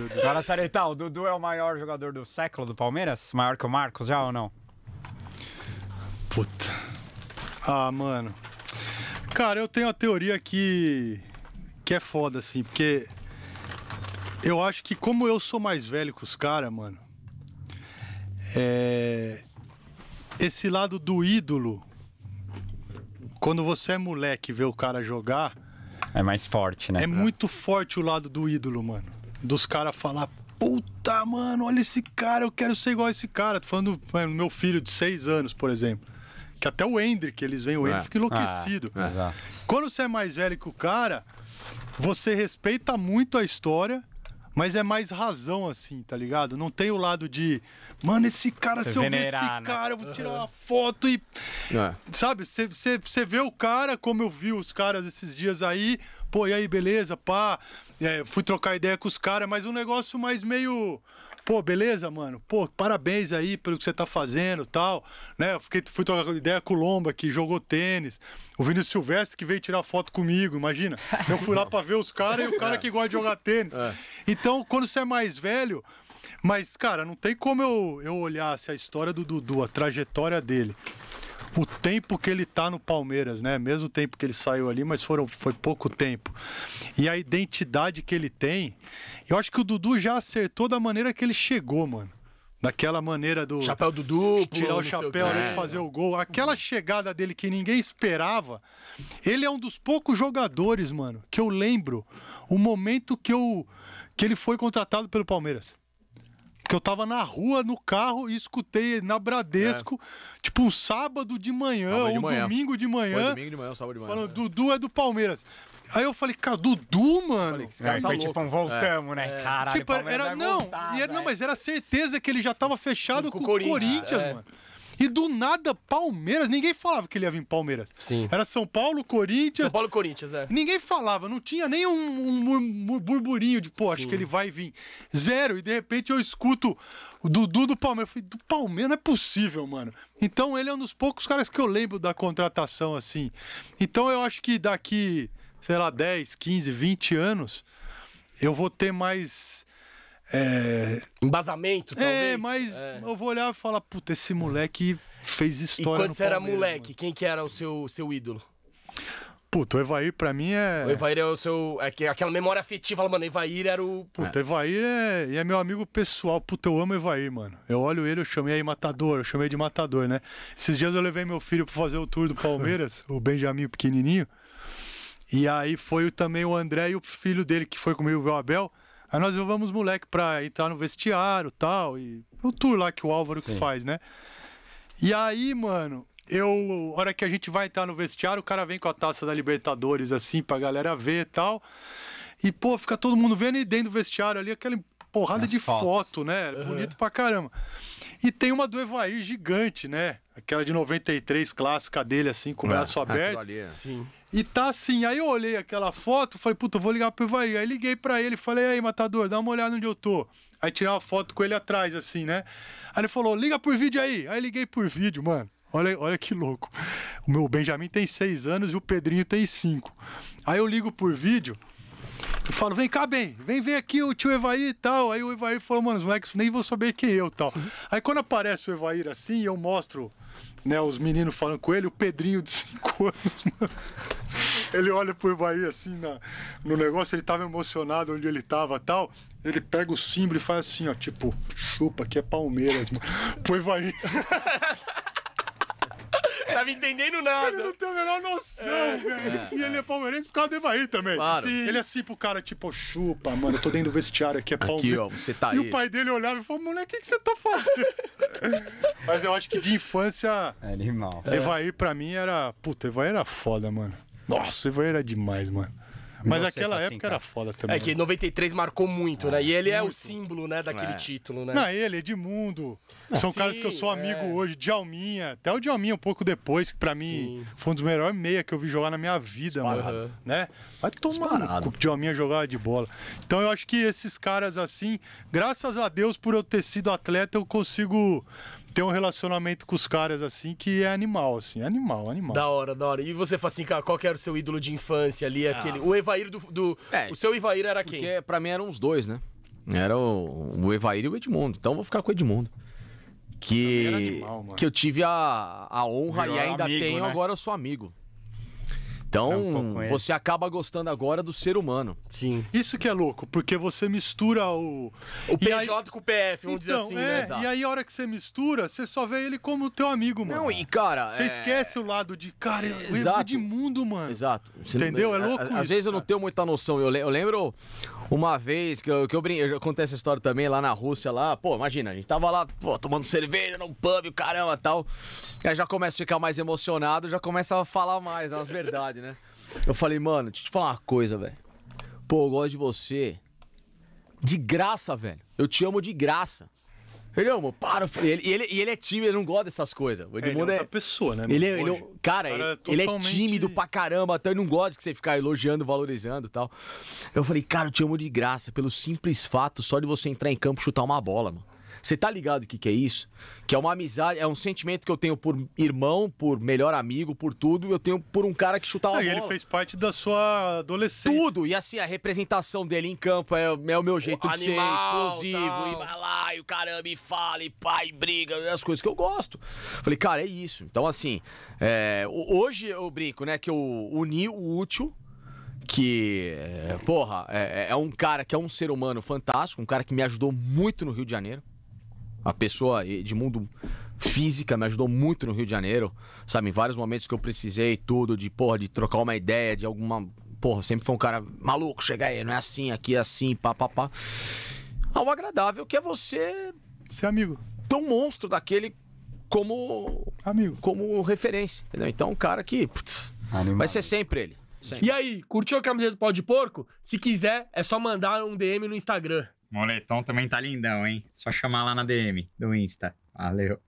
Deus do céu. Agora, tá, o Dudu é o maior jogador do século do Palmeiras? Maior que o Marcos já ou não? Puta. Ah, mano. Cara, eu tenho a teoria que. que é foda, assim, porque. Eu acho que como eu sou mais velho que os caras, mano. É. Esse lado do ídolo. Quando você é moleque e vê o cara jogar. É mais forte, né? É muito forte o lado do ídolo, mano dos caras falar, puta, mano, olha esse cara, eu quero ser igual a esse cara. Tô falando do meu filho de seis anos, por exemplo. Que até o Hendrick, eles veem o é. Hendrick fica enlouquecido. Ah, Quando você é mais velho que o cara, você respeita muito a história, mas é mais razão, assim, tá ligado? Não tem o lado de, mano, esse cara, você se eu ver esse né? cara, eu vou tirar uma uhum. foto e. É. Sabe, você vê o cara, como eu vi os caras esses dias aí, pô, e aí, beleza, pá. É, fui trocar ideia com os caras, mas um negócio mais meio. Pô, beleza, mano? Pô, parabéns aí pelo que você tá fazendo tal. Né? Eu fiquei, fui trocar ideia com o Lomba, que jogou tênis. O Vinícius Silvestre, que veio tirar foto comigo, imagina. Eu fui lá pra ver os caras e o cara é. que gosta de jogar tênis. É. Então, quando você é mais velho, mas, cara, não tem como eu, eu olhar se assim, a história do Dudu, a trajetória dele, o tempo que ele está no Palmeiras, né? Mesmo tempo que ele saiu ali, mas foram, foi pouco tempo. E a identidade que ele tem, eu acho que o Dudu já acertou da maneira que ele chegou, mano. Daquela maneira do. Chapéu do duplo. Tirar o chapéu ali, fazer o gol. Aquela chegada dele que ninguém esperava. Ele é um dos poucos jogadores, mano, que eu lembro o momento que, eu, que ele foi contratado pelo Palmeiras. Porque eu tava na rua, no carro, e escutei na Bradesco, é. tipo um sábado de manhã, sábado de ou manhã. domingo de manhã. Foi domingo de manhã, sábado de manhã. Falando, né? Dudu é do Palmeiras. Aí eu falei, cara, Dudu, mano. Falei, tá foi tipo um voltamos, é. né? É. Caralho, tipo, era, não, voltar, e era, não, mas era certeza que ele já tava fechado com, o Corinthians, Corinthians é. mano. E do nada, Palmeiras, ninguém falava que ele ia vir Palmeiras. Sim. Era São Paulo, Corinthians. São Paulo, Corinthians, é. Ninguém falava, não tinha nem um, um, burburinho de, pô, acho Sim. que ele vai vir. Zero. E de repente eu escuto o Dudu do Palmeiras. Eu falei, do Palmeiras não é possível, mano. Então ele é um dos poucos caras que eu lembro da contratação, assim. Então eu acho que daqui, sei lá, 10, 15, 20 anos, eu vou ter mais. É... Embasamento, é, talvez. É, mas é. eu vou olhar e falar, puta, esse moleque fez história. E quando você era moleque, mano. quem que era o seu, seu ídolo? Puta, o Evair pra mim é. O Evair é o seu. É aquela memória afetiva, mano. Evair era o. Puta, é. Evair é... é meu amigo pessoal. Puta, eu amo Evair, mano. Eu olho ele, eu chamei aí Matador, eu chamei de Matador, né? Esses dias eu levei meu filho pra fazer o tour do Palmeiras, o Benjamin pequenininho. E aí foi também o André e o filho dele que foi comigo o Abel. Aí nós levamos moleque pra entrar no vestiário tal, e o tour lá que o Álvaro Sim. que faz, né? E aí, mano, eu, hora que a gente vai entrar no vestiário, o cara vem com a taça da Libertadores, assim, pra galera ver e tal. E, pô, fica todo mundo vendo e dentro do vestiário ali, aquela porrada As de fotos. foto, né? Uhum. Bonito pra caramba. E tem uma do Evair gigante, né? Aquela de 93 clássica dele, assim, com o é, braço é. aberto. Ali, é. Sim. E tá assim, aí eu olhei aquela foto, falei, puta, vou ligar pro Evair. Aí liguei pra ele, falei, aí, matador, dá uma olhada onde eu tô. Aí tirar uma foto com ele atrás, assim, né? Aí ele falou, liga por vídeo aí. Aí liguei por vídeo, mano. Olha, olha que louco. O meu Benjamin tem seis anos e o Pedrinho tem cinco. Aí eu ligo por vídeo e falo: vem cá, bem, vem ver aqui o tio Evair e tal. Aí o Evair falou: mano, os moleques nem vão saber quem eu tal. Aí quando aparece o Evair assim, eu mostro né, os meninos falando com ele, o Pedrinho de cinco anos, mano. Ele olha pro Evair assim na, no negócio, ele tava emocionado onde ele tava tal. Ele pega o símbolo e faz assim, ó, tipo, chupa, que é Palmeiras, mano. Pro Evair. tava entendendo nada. Ele não tem a menor noção, é, velho. É, e ele é. é palmeirense por causa do Evair também. Claro. Sim. Ele é assim pro cara, tipo, chupa, mano, eu tô dentro do vestiário aqui, é palmeirense. Aqui, ó, você tá aí. E o pai dele olhava e falou, moleque, o que, você tá fazendo? Mas eu acho que de infância... É animal. Evair pra mim era... Puta, Evair era foda, mano. Nossa, Evair era demais, mano. Mas aquela assim, época cara. era foda também. É né? que 93 marcou muito, ah, né? E ele muito. é o símbolo, né, daquele é. título, né? Não, ele, Edmundo. mundo ah, são caras que eu sou amigo é. hoje, Dialminha até o Dialminha um pouco depois, que pra mim sim. foi um dos melhores meia que eu vi jogar na minha vida, Disparado. mano. Né? Vai tomar o cu, Djalminha jogava de bola. Então eu acho que esses caras assim, graças a Deus por eu ter sido atleta, eu consigo tem um relacionamento com os caras, assim, que é animal, assim. É animal, é animal. Da hora, da hora. E você fala assim, cara, qual que era o seu ídolo de infância ali? Ah. Aquele... O Evair do. do... É, o seu Evair era quem? Porque pra mim eram os dois, né? Era o, o Evair e o Edmundo. Então eu vou ficar com o Edmundo. Que, animal, que eu tive a, a honra Meu e ainda amigo, tenho, né? agora eu sou amigo. Então, um você acaba gostando agora do ser humano. Sim. Isso que é louco, porque você mistura o. O PJ aí... com o PF, vamos então, dizer assim, é, né? Exato. E aí, a hora que você mistura, você só vê ele como teu amigo, mano. Não, e cara. Você é... esquece o lado de, cara, eu de mundo, mano. Exato. Entendeu? É louco. Às isso, vezes cara. eu não tenho muita noção. eu lembro uma vez que eu, que eu brinco eu contei essa história também lá na Rússia, lá, pô, imagina, a gente tava lá, pô, tomando cerveja num pub, caramba, tal. Aí já começa a ficar mais emocionado, já começa a falar mais, as verdades, né? Eu falei, mano, deixa eu te falar uma coisa, velho. Pô, eu gosto de você. De graça, velho. Eu te amo de graça. Ele, não, é para, filho. Ele, ele, e ele é tímido, ele não gosta dessas coisas. O Edmundo é, ele é, é- pessoa, né? Ele, é- ele, ele cara, cara ele, totalmente... ele é tímido pra caramba, então ele não gosta de você ficar elogiando, valorizando e tal. Eu falei, cara, eu te amo de graça, pelo simples fato só de você entrar em campo e chutar uma bola, mano. Você tá ligado o que, que é isso? Que é uma amizade, é um sentimento que eu tenho por irmão, por melhor amigo, por tudo, eu tenho por um cara que chutava ah, bola. E ele fez parte da sua adolescência. Tudo! E assim, a representação dele em campo é, é o meu jeito o de animal, ser, explosivo, tal. e vai lá, e o caramba, e fala, e pai, e briga, é as coisas que eu gosto. Falei, cara, é isso. Então, assim, é, hoje eu brinco, né, que eu uni o útil que, é, porra, é, é, é, um cara que é um ser humano fantástico, um cara que me ajudou muito no Rio de Janeiro. A pessoa eh, de mundo física me ajudou muito no Rio de Janeiro, sabe? Em vários momentos que eu precisei, tudo, de, porra, de trocar uma ideia, de alguma. Porra, sempre foi um cara maluco, chega aí, não é assim, aqui é assim, pá, pá, pá. Algo agradável que é você. Ser amigo. Tão monstro daquele como. Amigo. Como referência, entendeu? Então, um cara que. Putz, Animado. vai ser sempre ele. Sempre. E aí, curtiu a camiseta do pau de porco? Se quiser, é só mandar um DM no Instagram. Moletom também tá lindão, hein? Só chamar lá na DM do Insta. Valeu.